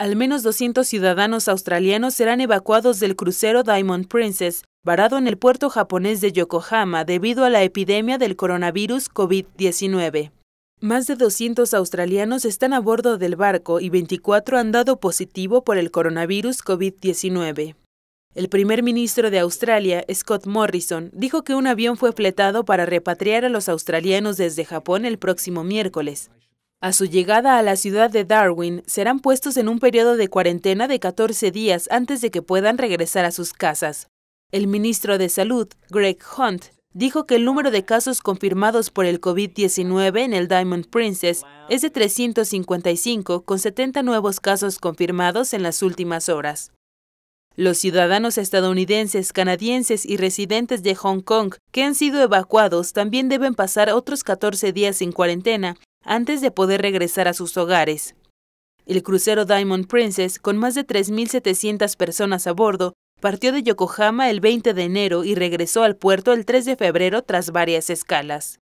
Al menos 200 ciudadanos australianos serán evacuados del crucero Diamond Princess, varado en el puerto japonés de Yokohama debido a la epidemia del coronavirus COVID-19. Más de 200 australianos están a bordo del barco y 24 han dado positivo por el coronavirus COVID-19. El primer ministro de Australia, Scott Morrison, dijo que un avión fue fletado para repatriar a los australianos desde Japón el próximo miércoles. A su llegada a la ciudad de Darwin, serán puestos en un periodo de cuarentena de 14 días antes de que puedan regresar a sus casas. El ministro de Salud, Greg Hunt, dijo que el número de casos confirmados por el COVID-19 en el Diamond Princess es de 355, con 70 nuevos casos confirmados en las últimas horas. Los ciudadanos estadounidenses, canadienses y residentes de Hong Kong que han sido evacuados también deben pasar otros 14 días en cuarentena antes de poder regresar a sus hogares. El crucero Diamond Princess, con más de 3.700 personas a bordo, partió de Yokohama el 20 de enero y regresó al puerto el 3 de febrero tras varias escalas.